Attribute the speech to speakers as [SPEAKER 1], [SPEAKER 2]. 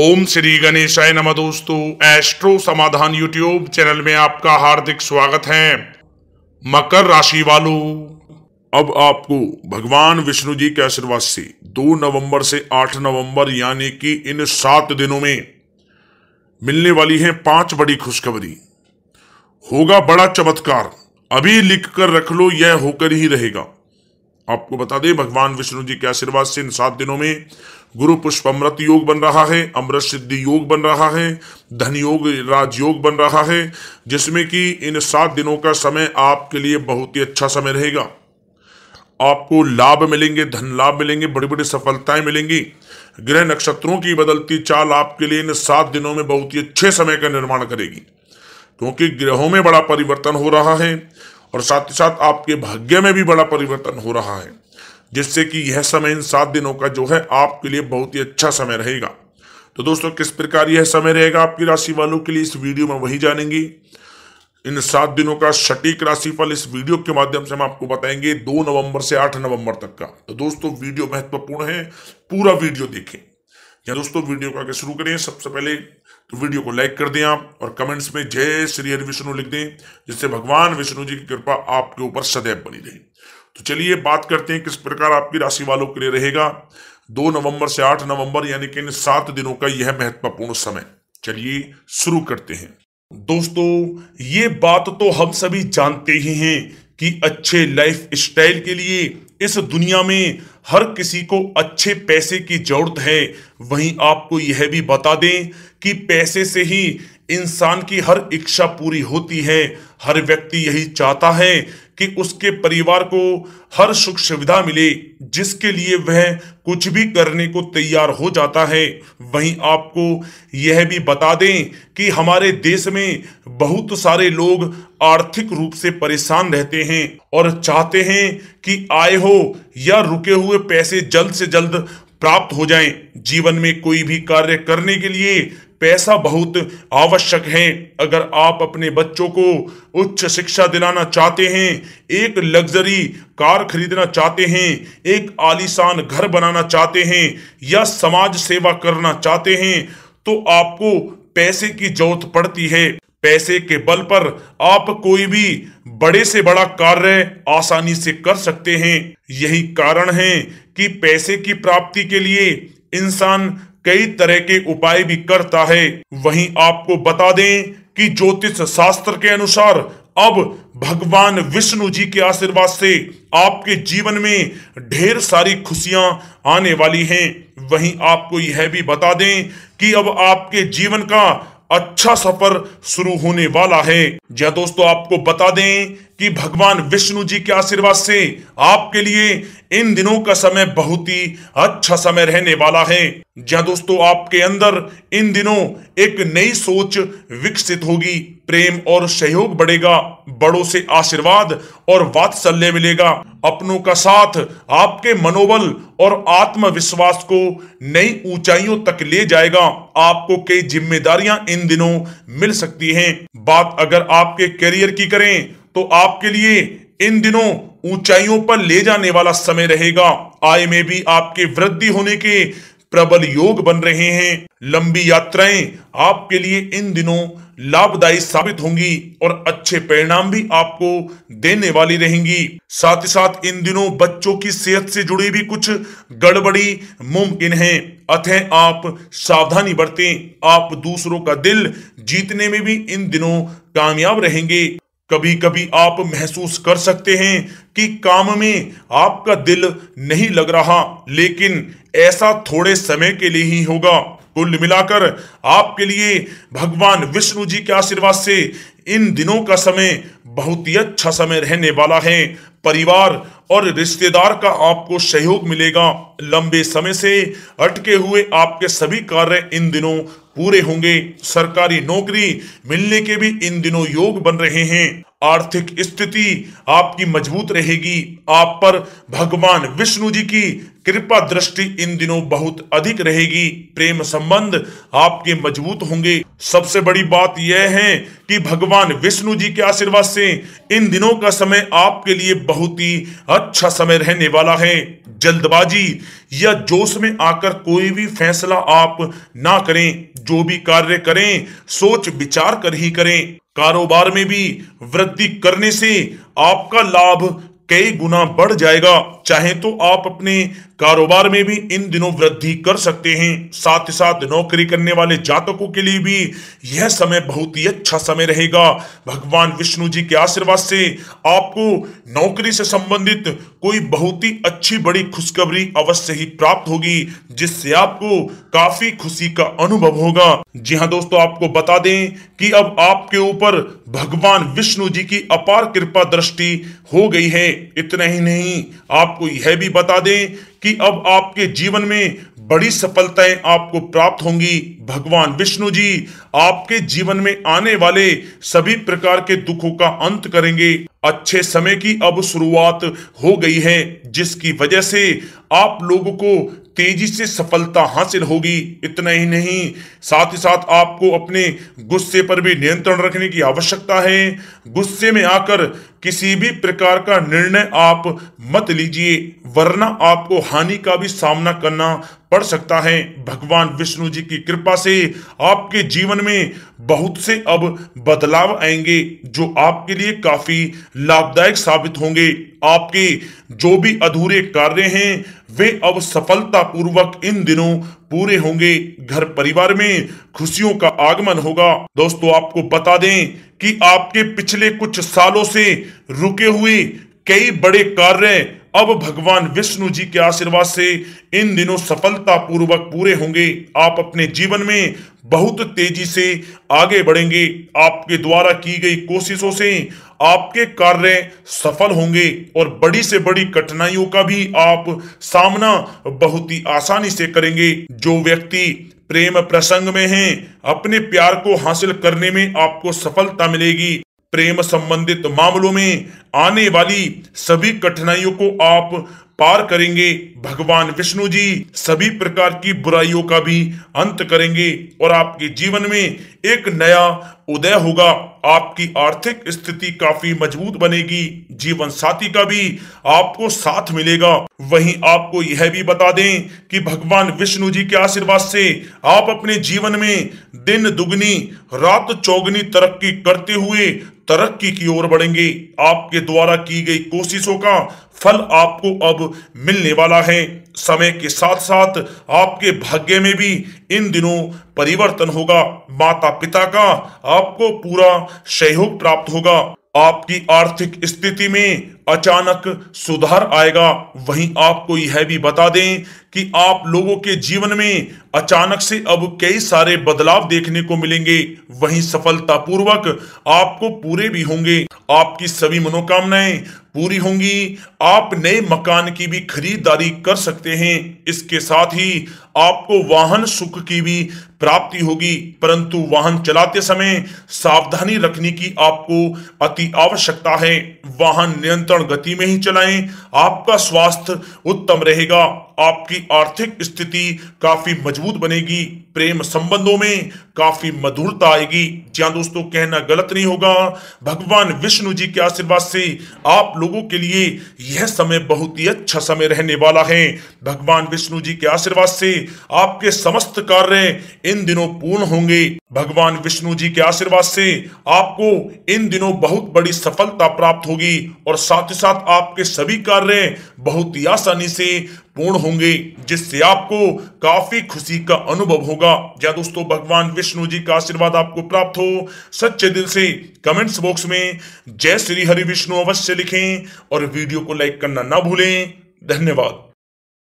[SPEAKER 1] ओम श्री गणेशाय नमः दोस्तों एस्ट्रो समाधान यूट्यूब चैनल में आपका हार्दिक स्वागत है मकर राशि वालों अब आपको भगवान विष्णु जी के आशीर्वाद से 2 नवंबर से 8 नवंबर यानी कि इन सात दिनों में मिलने वाली है पांच बड़ी खुशखबरी होगा बड़ा चमत्कार अभी लिख कर रख लो यह होकर ही रहेगा आपको बता दें भगवान विष्णु जी के आशीर्वाद से इन सात दिनों में गुरु पुष्प अमृत योग बन रहा है अमृत सिद्धि योग बन रहा है धन योग राजयोग बन रहा है जिसमें कि इन सात दिनों का समय आपके लिए बहुत ही अच्छा समय रहेगा आपको लाभ मिलेंगे धन लाभ मिलेंगे बड़ी बड़ी सफलताएं मिलेंगी ग्रह नक्षत्रों की बदलती चाल आपके लिए इन सात दिनों में बहुत ही अच्छे समय का निर्माण करेगी क्योंकि ग्रहों में बड़ा परिवर्तन हो रहा है और साथ ही साथ आपके भाग्य में भी बड़ा परिवर्तन हो रहा है जिससे कि यह समय इन सात दिनों का जो है आपके लिए बहुत ही अच्छा समय रहेगा तो दोस्तों किस प्रकार यह समय रहेगा आपकी राशि वालों के लिए इस वीडियो में वही जानेंगे इन सात दिनों का सटीक राशिफल इस वीडियो के माध्यम से हम आपको बताएंगे दो नवंबर से आठ नवंबर तक का तो दोस्तों वीडियो महत्वपूर्ण है पूरा वीडियो देखें या दोस्तों वीडियो को आगे शुरू करें सबसे पहले तो वीडियो को लाइक कर दें आप और कमेंट्स में जय श्री हरि विष्णु लिख दें जिससे भगवान विष्णु जी की कृपा आपके ऊपर सदैव बनी रहे तो चलिए बात करते हैं किस प्रकार आपकी राशि वालों के लिए रहेगा दो नवंबर से आठ नवंबर यानी कि इन सात दिनों का यह महत्वपूर्ण समय चलिए शुरू करते हैं दोस्तों ये बात तो हम सभी जानते ही हैं कि अच्छे लाइफ स्टाइल के लिए इस दुनिया में हर किसी को अच्छे पैसे की जरूरत है वहीं आपको यह भी बता दें कि पैसे से ही इंसान की हर इच्छा पूरी होती है हर व्यक्ति यही चाहता है कि उसके परिवार को हर सुख सुविधा मिले जिसके लिए वह कुछ भी करने को तैयार हो जाता है वहीं आपको यह भी बता दें कि हमारे देश में बहुत सारे लोग आर्थिक रूप से परेशान रहते हैं और चाहते हैं कि आए हो या रुके हुए पैसे जल्द से जल्द प्राप्त हो जाएं जीवन में कोई भी कार्य करने के लिए पैसा बहुत आवश्यक है अगर आप अपने बच्चों को उच्च शिक्षा दिलाना चाहते हैं एक लग्जरी कार खरीदना चाहते हैं एक आलीशान घर बनाना चाहते हैं या समाज सेवा करना चाहते हैं तो आपको पैसे की जरूरत पड़ती है पैसे के बल पर आप कोई भी बड़े से बड़ा कार्य आसानी से कर सकते हैं यही कारण है कि पैसे की प्राप्ति के लिए इंसान कई तरह के उपाय भी करता है वहीं आपको बता दें कि ज्योतिष शास्त्र के अनुसार अब भगवान विष्णु जी के आशीर्वाद से आपके जीवन में ढेर सारी खुशियां आने वाली हैं वहीं आपको यह भी बता दें कि अब आपके जीवन का अच्छा सफर शुरू होने वाला है या दोस्तों आपको बता दें कि भगवान विष्णु जी के आशीर्वाद से आपके लिए इन दिनों का समय बहुत ही अच्छा समय रहने वाला है या दोस्तों आपके अंदर इन दिनों एक नई सोच विकसित होगी प्रेम और सहयोग बढ़ेगा बड़ों से आशीर्वाद और वात्सल्य मिलेगा अपनों का साथ आपके मनोबल और आत्मविश्वास को नई ऊंचाइयों तक ले जाएगा आपको कई जिम्मेदारियां इन दिनों मिल सकती हैं बात अगर आपके करियर की करें तो आपके लिए इन दिनों ऊंचाइयों पर ले जाने वाला समय रहेगा आय में भी आपके वृद्धि होने के प्रबल योग बन रहे हैं लंबी यात्राएं आपके लिए इन दिनों लाभदायी साबित होंगी और अच्छे परिणाम भी आपको देने वाली रहेंगी साथ ही साथ इन दिनों बच्चों की सेहत से जुड़ी भी कुछ गड़बड़ी मुमकिन है अतः आप सावधानी बरतें आप दूसरों का दिल जीतने में भी इन दिनों कामयाब रहेंगे कभी कभी आप महसूस कर सकते हैं कि काम में आपका दिल नहीं लग रहा लेकिन ऐसा थोड़े समय के लिए ही होगा कुल मिलाकर आपके लिए भगवान विष्णु जी के आशीर्वाद से इन दिनों का समय बहुत ही अच्छा समय रहने वाला है परिवार और रिश्तेदार का आपको सहयोग मिलेगा लंबे समय से अटके हुए आपके सभी कार्य इन दिनों पूरे होंगे सरकारी नौकरी मिलने के भी इन दिनों योग बन रहे हैं आर्थिक स्थिति आपकी मजबूत रहेगी आप पर भगवान विष्णु जी की कृपा दृष्टि इन दिनों बहुत अधिक रहेगी प्रेम संबंध आपके मजबूत होंगे सबसे बड़ी बात यह है कि भगवान विष्णु जी के आशीर्वाद से इन दिनों का समय आपके लिए बहुत ही अच्छा समय रहने वाला है जल्दबाजी या जोश में आकर कोई भी फैसला आप ना करें जो भी कार्य करें सोच विचार कर ही करें कारोबार में भी वृद्धि करने से आपका लाभ कई गुना बढ़ जाएगा चाहे तो आप अपने कारोबार में भी इन दिनों वृद्धि कर सकते हैं साथ ही साथ नौकरी करने वाले जातकों के लिए भी यह समय बहुत ही अच्छा समय रहेगा भगवान विष्णु जी के आशीर्वाद से आपको नौकरी से संबंधित कोई बहुत ही अच्छी बड़ी खुशखबरी अवश्य ही प्राप्त होगी जिससे आपको काफी खुशी का अनुभव होगा जी हाँ दोस्तों आपको बता दें कि अब आपके ऊपर भगवान विष्णु जी की अपार कृपा दृष्टि हो गई है इतना ही नहीं आपको यह भी बता दें कि अब आपके जीवन में बड़ी सफलताएं आपको प्राप्त होंगी भगवान विष्णु जी आपके जीवन में आने वाले सभी प्रकार के दुखों का अंत करेंगे अच्छे समय की अब शुरुआत हो गई है जिसकी वजह से आप लोगों को तेजी से सफलता हासिल होगी इतना ही नहीं साथ ही साथ आपको अपने गुस्से पर भी नियंत्रण रखने की आवश्यकता है गुस्से में आकर किसी भी प्रकार का निर्णय आप मत लीजिए वरना आपको हानि का भी सामना करना पड़ सकता है भगवान विष्णु जी की कृपा से आपके जीवन में बहुत से अब बदलाव आएंगे जो आपके लिए काफी लाभदायक साबित होंगे आपके जो भी अधूरे कार्य हैं वे अब सफलतापूर्वक इन दिनों पूरे होंगे घर परिवार में खुशियों का आगमन होगा दोस्तों आपको बता दें कि आपके पिछले कुछ सालों से रुके हुए कई बड़े कार्य अब भगवान विष्णु जी के आशीर्वाद से इन दिनों सफलता पूर्वक पूरे होंगे आप अपने जीवन में बहुत तेजी से आगे बढ़ेंगे आपके द्वारा की गई कोशिशों से आपके कार्य सफल होंगे और बड़ी से बड़ी कठिनाइयों का भी आप सामना बहुत ही आसानी से करेंगे जो व्यक्ति प्रेम प्रसंग में है अपने प्यार को हासिल करने में आपको सफलता मिलेगी प्रेम संबंधित मामलों में आने वाली सभी कठिनाइयों को आप पार करेंगे भगवान विष्णु जी सभी प्रकार की बुराइयों का भी अंत करेंगे और आपके जीवन में एक नया उदय होगा आपकी आर्थिक स्थिति काफी मजबूत बनेगी जीवन साथी का भी आपको साथ मिलेगा वहीं आपको यह भी बता दें कि भगवान विष्णु जी के आशीर्वाद से आप अपने जीवन में दिन दुगनी रात चौगनी तरक्की करते हुए तरक्की की ओर बढ़ेंगे आपके द्वारा की गई कोशिशों का फल आपको अब मिलने वाला है समय के साथ साथ आपके भाग्य में भी इन दिनों परिवर्तन होगा माता पिता का आपको पूरा सहयोग प्राप्त होगा आपकी आर्थिक स्थिति में अचानक सुधार आएगा वहीं आपको यह भी बता दें कि आप लोगों के जीवन में अचानक से अब कई सारे बदलाव देखने को मिलेंगे वहीं पूर्वक आपको पूरे भी होंगे आपकी सभी मनोकामनाएं पूरी होंगी आप नए मकान की भी खरीदारी कर सकते हैं इसके साथ ही आपको वाहन सुख की भी प्राप्ति होगी परंतु वाहन चलाते समय सावधानी रखने की आपको अति आवश्यकता है वाहन नियंत्रण गति में ही चलाएं आपका स्वास्थ्य उत्तम रहेगा आपकी आर्थिक स्थिति काफी मजबूत बनेगी प्रेम संबंधों में काफी मधुरता आएगी जहां दोस्तों कहना गलत नहीं होगा भगवान विष्णु जी के आशीर्वाद से आप लोगों के लिए यह समय बहुत ही अच्छा समय रहने वाला है भगवान विष्णु जी के आशीर्वाद से आपके समस्त कार्य इन दिनों पूर्ण होंगे भगवान विष्णु जी के आशीर्वाद से आपको इन दिनों बहुत बड़ी सफलता प्राप्त होगी और साथ ही साथ आपके सभी कार्य बहुत ही आसानी से पूर्ण होंगे जिससे आपको काफी खुशी का अनुभव होगा या दोस्तों भगवान विष्णु जी का आशीर्वाद आपको प्राप्त हो सच्चे दिल से कमेंट्स बॉक्स में जय श्री हरि विष्णु अवश्य लिखें और वीडियो को लाइक करना ना भूलें धन्यवाद